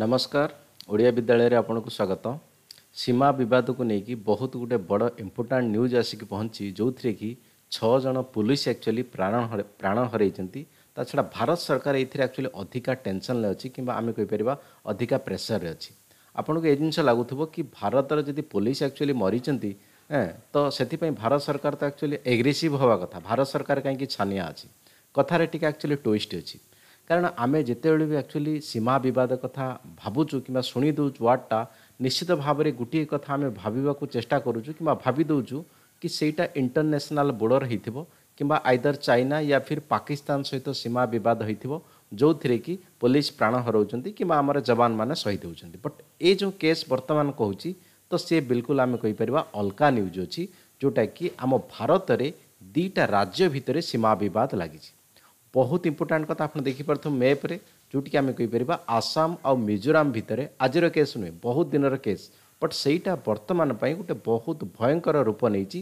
ନମସ୍କାର ଓଡ଼ିଆ ବିଦ୍ୟାଳୟରେ ଆପଣଙ୍କୁ ସ୍ୱାଗତ ସୀମା ବିବାଦକୁ ନେଇକି ବହୁତ ଗୋଟେ ବଡ଼ ଇମ୍ପୋର୍ଟାଣ୍ଟ ନ୍ୟୁଜ୍ ଆସିକି ପହଞ୍ଚି ଯେଉଁଥିରେ କି ଛଅ ଜଣ ପୋଲିସ ଆକ୍ଚୁଆଲି ପ୍ରାଣ ପ୍ରାଣ ହରାଇଛନ୍ତି ତା ଛଡ଼ା ଭାରତ ସରକାର ଏଇଥିରେ ଆକ୍ଚୁଆଲି ଅଧିକା ଟେନସନରେ ଅଛି କିମ୍ବା ଆମେ କହିପାରିବା ଅଧିକା ପ୍ରେସରରେ ଅଛି ଆପଣଙ୍କୁ ଏ ଜିନିଷ ଲାଗୁଥିବ କି ଭାରତର ଯଦି ପୋଲିସ ଆକ୍ଚୁଆଲି ମରିଛନ୍ତି ତ ସେଥିପାଇଁ ଭାରତ ସରକାର ତ ଆକ୍ଚୁଆଲି ଏଗ୍ରେସିଭ୍ ହେବା କଥା ଭାରତ ସରକାର କାହିଁକି ଛାନିଆ ଅଛି କଥାରେ ଟିକେ ଆକ୍ଚୁଆଲି ଟୋଇଷ୍ଟ ଅଛି କାରଣ ଆମେ ଯେତେବେଳେ ବି ଆକ୍ଚୁଆଲି ସୀମା ବିବାଦ କଥା ଭାବୁଛୁ କିମ୍ବା ଶୁଣି ଦେଉଛୁ ୱାର୍ଡ଼ଟା ନିଶ୍ଚିତ ଭାବରେ ଗୋଟିଏ କଥା ଆମେ ଭାବିବାକୁ ଚେଷ୍ଟା କରୁଛୁ କିମ୍ବା ଭାବି ଦେଉଛୁ କି ସେଇଟା ଇଣ୍ଟରନ୍ୟାସନାଲ୍ ବୋର୍ଡ଼ର ହେଇଥିବ କିମ୍ବା ଆଇଦର୍ ଚାଇନା ୟା ଫିର୍ ପାକିସ୍ତାନ ସହିତ ସୀମା ବିବାଦ ହେଇଥିବ ଯେଉଁଥିରେ କି ପୋଲିସ ପ୍ରାଣ ହରାଉଛନ୍ତି କିମ୍ବା ଆମର ଯବାନମାନେ ସହି ଦେଉଛନ୍ତି ବଟ୍ ଏ ଯେଉଁ କେସ୍ ବର୍ତ୍ତମାନ କହୁଛି ତ ସିଏ ବିଲକୁଲ ଆମେ କହିପାରିବା ଅଲଗା ନ୍ୟୁଜ୍ ଅଛି ଯେଉଁଟାକି ଆମ ଭାରତରେ ଦୁଇଟା ରାଜ୍ୟ ଭିତରେ ସୀମା ବିବାଦ ଲାଗିଛି ବହୁତ ଇମ୍ପୋର୍ଟାଣ୍ଟ କଥା ଆପଣ ଦେଖିପାରୁଥିବେ ମ୍ୟାପ୍ରେ ଯେଉଁଠିକି ଆମେ କହିପାରିବା ଆସାମ ଆଉ ମିଜୋରାମ ଭିତରେ ଆଜିର କେସ୍ ନୁହେଁ ବହୁତ ଦିନର କେସ୍ ବଟ୍ ସେଇଟା ବର୍ତ୍ତମାନ ପାଇଁ ଗୋଟେ ବହୁତ ଭୟଙ୍କର ରୂପ ନେଇଛି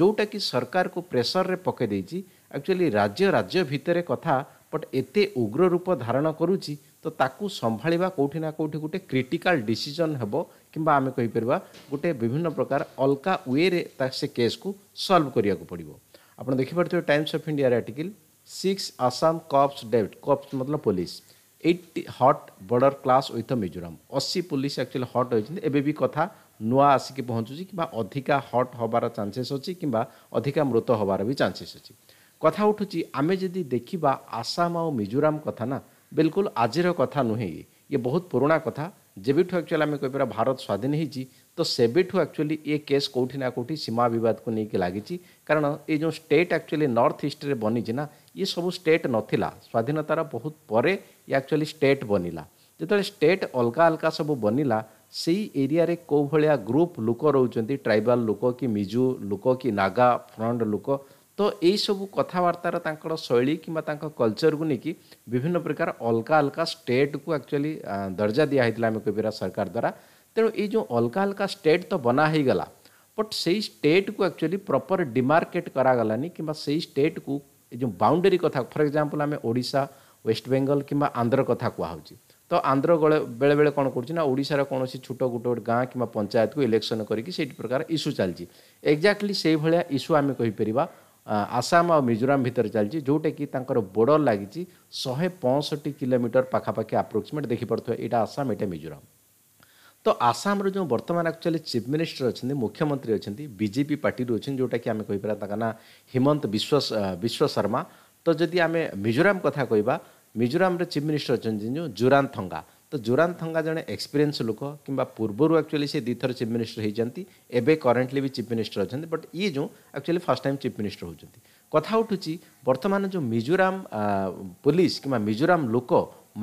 ଯେଉଁଟାକି ସରକାରକୁ ପ୍ରେସରରେ ପକାଇ ଦେଇଛି ଆକ୍ଚୁଆଲି ରାଜ୍ୟ ରାଜ୍ୟ ଭିତରେ କଥା ବଟ୍ ଏତେ ଉଗ୍ର ରୂପ ଧାରଣ କରୁଛି ତ ତାକୁ ସମ୍ଭାଳିବା କେଉଁଠି ନା କେଉଁଠି ଗୋଟେ କ୍ରିଟିକାଲ୍ ଡିସିଜନ୍ ହେବ କିମ୍ବା ଆମେ କହିପାରିବା ଗୋଟେ ବିଭିନ୍ନ ପ୍ରକାର ଅଲଗା ୱେରେ ତା ସେ କେସ୍କୁ ସଲ୍ଭ କରିବାକୁ ପଡ଼ିବ ଆପଣ ଦେଖିପାରୁଥିବେ ଟାଇମ୍ସ ଅଫ୍ ଇଣ୍ଡିଆର ଆର୍ଟିକିଲ୍ सिक्स आसाम कॉप्स डेविड कॉप्स मतलब पुलिस एट हट बर्डर क्लास ओथ मिजोराम अशी पुलिस एक्चुअली हट होती एबि कथा नुआ आसिक पहुँचुच कि अधिका हट हबार चानसेस अच्छी कि अधिका मृत हबार भी चानसेस अच्छी कथा उठू आम जी देखा आसाम आउ मिजोराम कथा ना बिल्कुल आज कथा नुहे ये बहुत पुराणा कथा जेबीठ एक्चुअली आम कहपर भारत स्वाधीन हो तो सेबीठ एक्चुअली ये केस कौटिना कौटी सीमा बिवाद को लेकिन लगी कारण ये जो स्टेट एक्चुअली नर्थ ईस्ट बनी बनीचना ये सब स्टेट नाला स्वाधीनतार बहुत पर एक्चुअली स्टेट बनला जिते स्टेट अलग अलग सब बनला से एरिया कौ भाया ग्रुप लोक रोच्च ट्राइबाल लोक कि मिजु लोक कि नागा फ्रंट लोक तो यही यू कथबार्तार शैली कि कलचर को लेकिन विभिन्न प्रकार अलग अलग स्टेट को एक्चुअली दर्जा दिखाई आम कबीरा सरकार द्वारा तेणु ये अलग अलग स्टेट तो बना बट से स्टेट को एक्चुअली प्रपर डिमार्केट करानी कि को ଏ ଯେଉଁ ବାଉଣ୍ଡେରୀ କଥା ଫର ଏକ୍ଜାମ୍ପଲ୍ ଆମେ ଓଡ଼ିଶା ୱେଷ୍ଟବେଙ୍ଗଲ କିମ୍ବା ଆନ୍ଧ୍ର କଥା କୁହାହେଉଛି ତ ଆନ୍ଧ୍ର ବେଳେବେଳେ କ'ଣ କରୁଛି ନା ଓଡ଼ିଶାର କୌଣସି ଛୋଟ ଗୋଟେ ଗୋଟେ ଗାଁ କିମ୍ବା ପଞ୍ଚାୟତକୁ ଇଲେକ୍ସନ୍ କରିକି ସେଇଠି ପ୍ରକାର ଇସ୍ୟୁ ଚାଲିଛି ଏକ୍ଜାକ୍ଟଲି ସେଇଭଳିଆ ଇସ୍ୟୁ ଆମେ କହିପାରିବା ଆସାମ ଆଉ ମିଜୋରାମ ଭିତରେ ଚାଲିଛି ଯେଉଁଟାକି ତାଙ୍କର ବୋର୍ଡ଼ର ଲାଗିଛି ଶହେ ପଞ୍ଚଷଠି କିଲୋମିଟର ପାଖାପାଖି ଆପ୍ରୋକ୍ସିମେଟ୍ ଦେଖିପାରୁଥିବେ ଏଇଟା ଆସାମ ଏଇଟା ମିଜୋରାମ ତ ଆସାମର ଯେଉଁ ବର୍ତ୍ତମାନ ଆକ୍ଚୁଆଲି ଚିଫ୍ ମିନିଷ୍ଟର ଅଛନ୍ତି ମୁଖ୍ୟମନ୍ତ୍ରୀ ଅଛନ୍ତି ବିଜେପି ପାର୍ଟିରୁ ଅଛନ୍ତି ଯେଉଁଟାକି ଆମେ କହିପାରିବା ତାଙ୍କ ନାଁ ହିମନ୍ତ ବିଶ୍ୱ ବିଶ୍ୱ ଶର୍ମା ତ ଯଦି ଆମେ ମିଜୋରାମ କଥା କହିବା ମିଜୋରାମରେ ଚିଫ୍ ମିନିଷ୍ଟର ଅଛନ୍ତି ଯେଉଁ ଜୁରାନ୍ ଥଙ୍ଗା ତ ଜୁରାନ୍ ଥଙ୍ଗା ଜଣେ ଏକ୍ସପିରିଏନ୍ସ ଲୋକ କିମ୍ବା ପୂର୍ବରୁ ଆକ୍ଚୁଆଲି ସେ ଦୁଇଥର ଚିଫ୍ ମିନିଷ୍ଟର ହୋଇଛନ୍ତି ଏବେ କରେଣ୍ଟଲି ବି ଚିଫ୍ ମିନିଷ୍ଟର ଅଛନ୍ତି ବଟ୍ ଇଏ ଯେଉଁ actually first time chief minister ହେଉଛନ୍ତି କଥା ଉଠୁଛି ବର୍ତ୍ତମାନ ଯେଉଁ ମିଜୋରାମ ପୋଲିସ କିମ୍ବା ମିଜୋରାମ ଲୋକ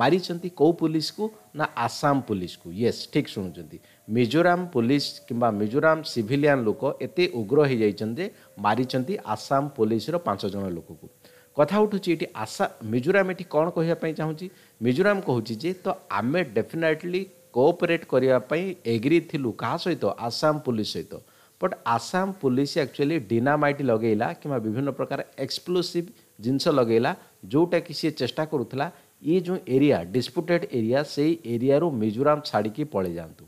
ମାରିଛନ୍ତି କେଉଁ ପୋଲିସକୁ ନା ଆସାମ ପୋଲିସକୁ ୟେସ୍ ଠିକ୍ ଶୁଣୁଛନ୍ତି ମିଜୋରାମ ପୋଲିସ କିମ୍ବା ମିଜୋରାମ ସିଭିଲିଆନ୍ ଲୋକ ଏତେ ଉଗ୍ର ହୋଇଯାଇଛନ୍ତି ଯେ ମାରିଛନ୍ତି ଆସାମ ପୋଲିସର ପାଞ୍ଚ ଜଣ ଲୋକକୁ କଥା ଉଠୁଛି ଏଠି ଆଶା ମିଜୋରାମ ଏଠି କ'ଣ କହିବା ପାଇଁ ଚାହୁଁଛି ମିଜୋରାମ କହୁଛି ଯେ ତ ଆମେ ଡେଫିନେଟଲି କୋଅପରେଟ୍ କରିବା ପାଇଁ ଏଗ୍ରି ଥିଲୁ କାହା ସହିତ ଆସାମ ପୋଲିସ ସହିତ but Assam police actually dynamite ଲଗେଇଲା କିମ୍ବା ବିଭିନ୍ନ ପ୍ରକାର ଏକ୍ସପ୍ଲୋସିଭ୍ ଜିନିଷ ଲଗେଇଲା ଯେଉଁଟାକି ସିଏ ଚେଷ୍ଟା କରୁଥିଲା ये जो एरिया डिस्प्यूटेड एरिया से एरिया मिजोराम छाड़ी पलि जातु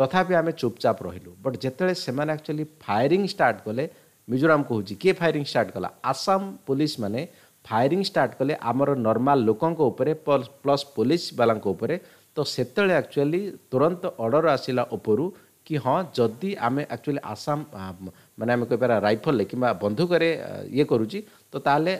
तथापि आम चुपचाप रू बट जिते से एक्चुअली फायरिंग स्टार्ट कले मिजोराम कौन किए फायरिंग स्टार्ट कला आसाम पुलिस मैंने फायरिंग स्टार्ट कले आमर नर्माल लोकों प्लस पुलिस बाला तो से एक्चुअली तुरंत अर्डर आसला उपरू कि हाँ जदि आम एक्चुअली आसाम मैंने आम कहीपर राइफल कि बंधुक ये करुच्ची तो ताले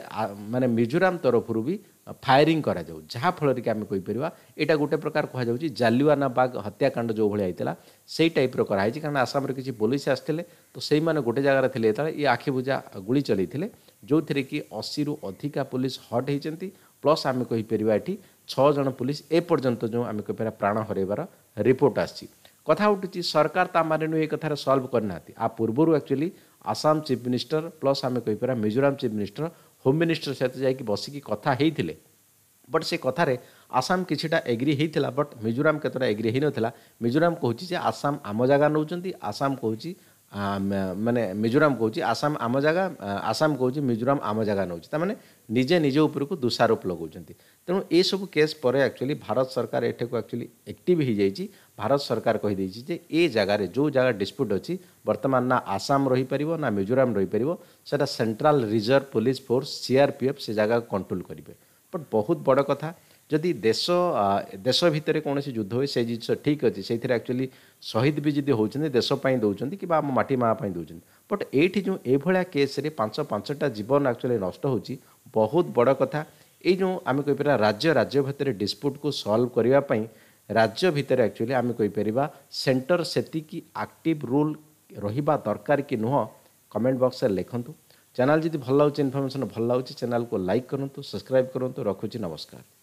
मैंने मिजोराम तरफ भी ଫାୟାରିଂ କରାଯାଉ ଯାହାଫଳରେ କି ଆମେ କହିପାରିବା ଏଇଟା ଗୋଟେ ପ୍ରକାର କୁହାଯାଉଛି ଜାଲିୱାନା ବାଗ ହତ୍ୟାକାଣ୍ଡ ଯେଉଁଭଳି ହେଇଥିଲା ସେଇ ଟାଇପ୍ର କରାହେଇଛି କାରଣ ଆସାମରେ କିଛି ପୋଲିସ ଆସିଥିଲେ ତ ସେଇମାନେ ଗୋଟେ ଜାଗାରେ ଥିଲେ ଯେତେବେଳେ ଏ ଆଖିବୁଜା ଗୁଳି ଚଲେଇଥିଲେ ଯେଉଁଥିରେ କି ଅଶୀରୁ ଅଧିକା ପୋଲିସ ହଟ୍ ହେଇଛନ୍ତି ପ୍ଲସ୍ ଆମେ କହିପାରିବା ଏଠି ଛଅ ଜଣ ପୋଲିସ ଏପର୍ଯ୍ୟନ୍ତ ଯେଉଁ ଆମେ କହିପାରିବା ପ୍ରାଣ ହରାଇବାର ରିପୋର୍ଟ ଆସିଛି କଥା ଉଠୁଛି ସରକାର ତା ମାନେ ନୁହେଁ ଏ କଥାରେ ସଲ୍ଭ କରିନାହାନ୍ତି ଆ ପୂର୍ବରୁ actually Assam chief minister plus ଆମେ କହିପାରିବା Mizoram chief minister home minister ସହିତ ଯାଇକି ବସିକି କଥା ହେଇଥିଲେ ବଟ୍ ସେ କଥାରେ ଆସାମ କିଛିଟା ଏଗ୍ରି ହେଇଥିଲା ବଟ୍ ମିଜୋରାମ କେତେଟା ଏଗ୍ରି ହେଇନଥିଲା ମିଜୋରାମ କହୁଛି ଯେ ଆସାମ ଆମ ଜାଗା ନେଉଛନ୍ତି ଆସାମ କହୁଛି मानने मिजोराम कौच आसाम आम जगह आसाम कौच मिजोराम आम जगह नौ मैंने निजे निज उपरको दोषारोप लगौं तेणु ये सब केस पर एक्चुअली भारत सरकार एटे को एक्चुअली एक्टिव हो जाएगी भारत सरकार कही ये जगह जो जगह डिस्प्यूट अच्छी बर्तमान ना आसाम रही पार ना मिजोराम रही पार से central reserve police force CRPF से जगह कंट्रोल करेंगे बट बहुत बड़ कथा ଯଦି ଦେଶ ଦେଶ ଭିତରେ କୌଣସି ଯୁଦ୍ଧ ହୁଏ ସେ ଜିନିଷ ଠିକ୍ ଅଛି ସେଇଥିରେ ଆକ୍ଚୁଆଲି ଶହୀଦ ବି ଯଦି ହେଉଛନ୍ତି ଦେଶ ପାଇଁ ଦେଉଛନ୍ତି କିମ୍ବା ଆମ ମାଟି ମା' ପାଇଁ ଦେଉଛନ୍ତି ବଟ୍ ଏଇଠି ଯେଉଁ ଏଭଳିଆ କେସ୍ରେ ପାଞ୍ଚ ପାଞ୍ଚଟା ଜୀବନ ଆକ୍ଚୁଆଲି ନଷ୍ଟ ହେଉଛି ବହୁତ ବଡ଼ କଥା ଏଇ ଯେଉଁ ଆମେ କହିପାରିବା ରାଜ୍ୟ ରାଜ୍ୟ ଭିତରେ ଡିସ୍ପ୍ୟୁଟ୍କୁ ସଲ୍ଭ କରିବା ପାଇଁ ରାଜ୍ୟ ଭିତରେ ଆକ୍ଚୁଆଲି ଆମେ କହିପାରିବା ସେଣ୍ଟର ସେତିକି ଆକ୍ଟିଭ୍ ରୁଲ୍ ରହିବା ଦରକାର କି ନୁହଁ କମେଣ୍ଟ ବକ୍ସରେ ଲେଖନ୍ତୁ ଚ୍ୟାନେଲ୍ ଯଦି ଭଲ ଲାଗୁଛି ଇନଫର୍ମେସନ୍ ଭଲ ଲାଗୁଛି ଚ୍ୟାନେଲ୍କୁ ଲାଇକ୍ କରନ୍ତୁ ସବସ୍କ୍ରାଇବ୍ କରନ୍ତୁ ରଖୁଛି ନମସ୍କାର